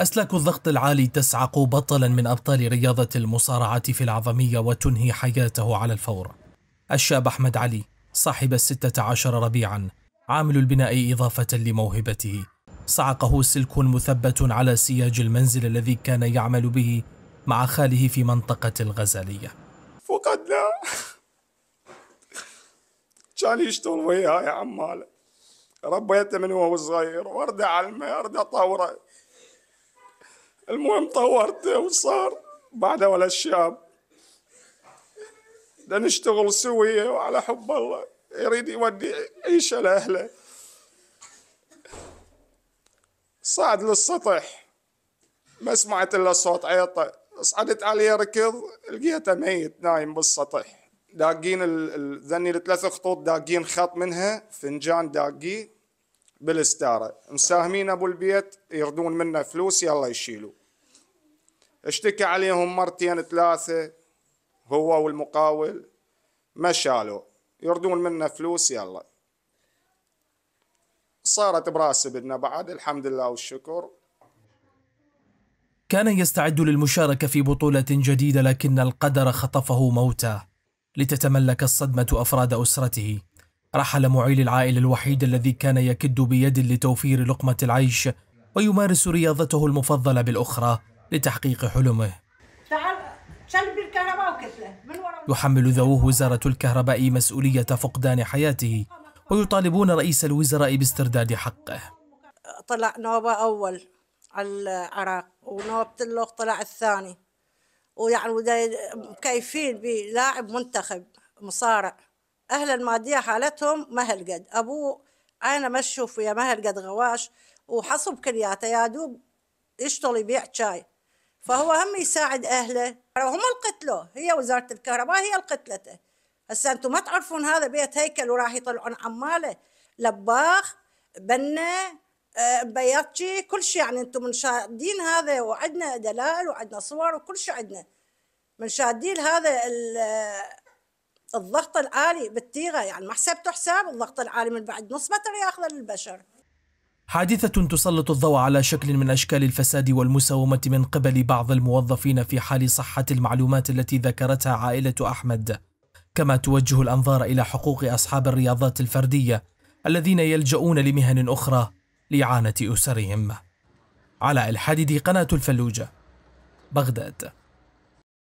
أسلاك الضغط العالي تسعق بطلا من أبطال رياضة المصارعة في العظمية وتنهي حياته على الفور الشاب أحمد علي صاحب الستة عشر ربيعا عامل البناء إضافة لموهبته صعقه سلك مثبت على سياج المنزل الذي كان يعمل به مع خاله في منطقة الغزالية فقدنا كان يشتغل وياي عماله ربيته من وهو صغير وارده علمه ارده طوره المهم طورت وصار بعدها ولا الشاب بدنا نشتغل سوية وعلى حب الله يريد يودي عيشة لأهله صعد للسطح ما سمعت إلا صوت عيطة صعدت عليه ركض لقيته ميت نايم بالسطح داقين ذني الثلاث خطوط داقين خط منها فنجان داقيه بالستاره مساهمين ابو البيت يردون منه فلوس يلا يشيلوا اشتكى عليهم مرتين ثلاثة هو والمقاول ما شالوا يردون منا فلوس يلا صارت براسي بدنا بعد الحمد لله والشكر كان يستعد للمشاركة في بطولة جديدة لكن القدر خطفه موتا لتتملك الصدمة أفراد أسرته رحل معيل العائل الوحيد الذي كان يكد بيد لتوفير لقمة العيش ويمارس رياضته المفضلة بالأخرى لتحقيق حلمه يحمل ذووه وزارة الكهرباء مسؤولية فقدان حياته ويطالبون رئيس الوزراء باسترداد حقه طلع نوبة أول على العراق ونوبة اللوخ طلع الثاني ويعني مكيفين بلاعب منتخب مصارع أهل المادية حالتهم مهلقد أبوه أنا ما أشوف ويا مهلقد غواش وحصب كلياته يا دوب يشتغل يبيع شاي فهو هم يساعد اهله وهم اللي هي وزاره الكهرباء هي اللي قتلته هسه انتم ما تعرفون هذا بيت هيكل وراح يطلعون عماله لباخ بنا آه، بياتشي كل شيء يعني انتم منشادين هذا وعندنا دلائل وعندنا صور وكل شيء عندنا منشادين هذا الضغط العالي بالتيغه يعني ما حسبتوا حساب الضغط العالي من بعد نص متر ياخذه للبشر حادثة تسلط الضوء على شكل من أشكال الفساد والمساومة من قبل بعض الموظفين في حال صحة المعلومات التي ذكرتها عائلة أحمد، كما توجه الأنظار إلى حقوق أصحاب الرياضات الفردية الذين يلجؤون لمهن أخرى لإعانة أسرهم. على الحديد قناة الفلوجة بغداد